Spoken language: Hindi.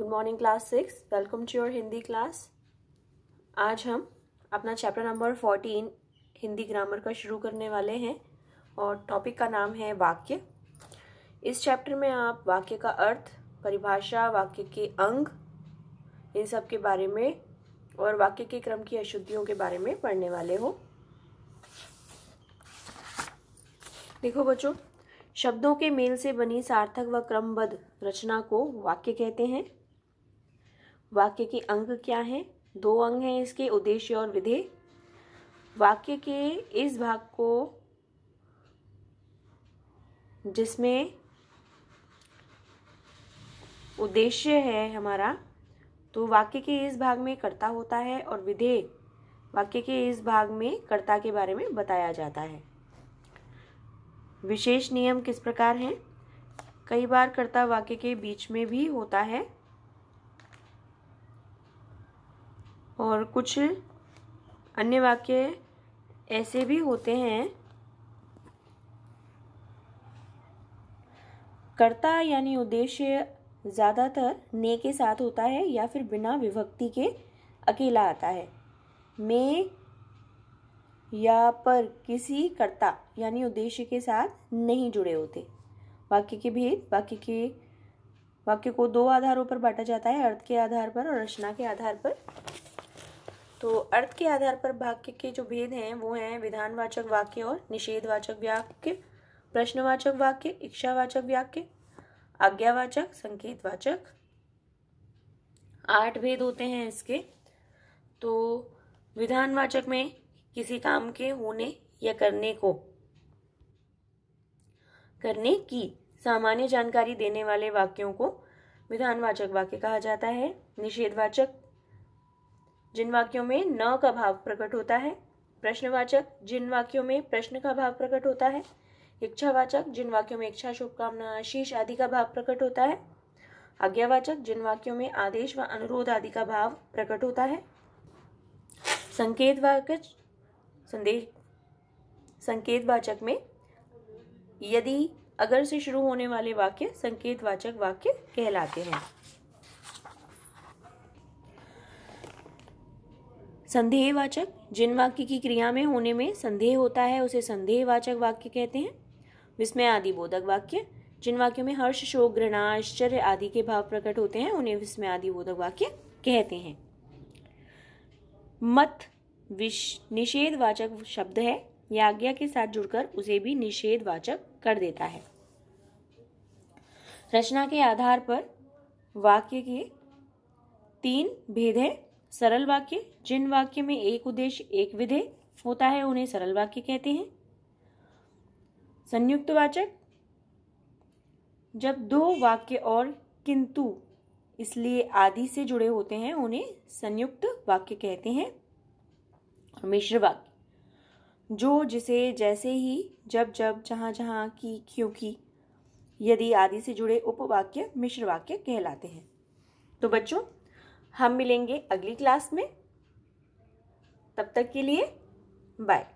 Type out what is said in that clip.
good morning class six welcome to your Hindi class आज हम अपना chapter number fourteen Hindi grammar का शुरू करने वाले हैं और टॉपिक का नाम है वाक्य इस चैप्टर में आप वाक्य का अर्थ परिभाषा वाक्य के अंग इन सब के बारे में और वाक्य के क्रम की अशुद्धियों के बारे में पढ़ने वाले हो देखो बच्चों शब्दों के मेल से बनी सार्थक व क्रमबद्ध रचना को वाक्य कहते हैं वाक्य के अंग क्या हैं दो अंग हैं इसके उद्देश्य और विधेय वाक्य के इस भाग को जिसमें उद्देश्य है हमारा तो वाक्य के इस भाग में कर्ता होता है और विधेय वाक्य के इस भाग में कर्ता के बारे में बताया जाता है विशेष नियम किस प्रकार हैं कई बार कर्ता वाक्य के बीच में भी होता है और कुछ अन्य वाक्य ऐसे भी होते हैं कर्ता यानी उद्देश्य ज़्यादातर ने के साथ होता है या फिर बिना विभक्ति के अकेला आता है में या पर किसी कर्ता यानी उद्देश्य के साथ नहीं जुड़े होते वाक्य के भेद वाक्य के वाक्य को दो आधारों पर बांटा जाता है अर्थ के आधार पर और रचना के आधार पर तो अर्थ के आधार पर वाक्य के जो भेद हैं वो हैं विधानवाचक वाक्य और निषेधवाचक वाक्य प्रश्नवाचक वाक्य इच्छावाचक वाक्य आज्ञावाचक संकेतवाचक आठ भेद होते हैं इसके तो विधानवाचक में किसी काम के होने या करने को करने की सामान्य जानकारी देने वाले वाक्यों को विधानवाचक वाक्य कहा जाता है निषेधवाचक जिन वाक्यों में न का भाव प्रकट होता है प्रश्नवाचक जिन वाक्यों में प्रश्न का भाव प्रकट होता है इच्छावाचक जिन वाक्यों में इच्छा शुभकामना आशीष आदि का भाव प्रकट होता है आज्ञावाचक जिन वाक्यों में आदेश व अनुरोध आदि का भाव प्रकट होता है संकेत वाक्य संदेश संकेत वाचक में यदि अगर से शुरू होने वाले वाक्य संकेत वाचक वाक्य कहलाते हैं संदेहवाचक जिन वाक्य की क्रिया में होने में संदेह होता है उसे संदेहवाचक वाक्य कहते हैं विस्मय आदि बोधक वाक्य जिन वाक्यों में हर्ष शोक घृणा आश्चर्य आदि के भाव प्रकट होते हैं उन्हें विस्मय आदि बोधक वाक्य कहते हैं मत विश निषेधवाचक शब्द है यह आज्ञा के साथ जुड़कर उसे भी निषेधवाचक कर देता है रचना के आधार पर वाक्य के तीन भेद हैं सरल वाक्य जिन वाक्य में एक उद्देश्य एक विधेय होता है उन्हें सरल वाक्य कहते हैं संयुक्त वाचक जब दो वाक्य और किंतु इसलिए आदि से जुड़े होते हैं उन्हें संयुक्त वाक्य कहते हैं मिश्र वाक्य जो जिसे जैसे ही जब जब जहां जहां की क्योंकि यदि आदि से जुड़े उपवाक्य मिश्र वाक्य कहलाते हैं तो बच्चों हम मिलेंगे अगली क्लास में तब तक के लिए बाय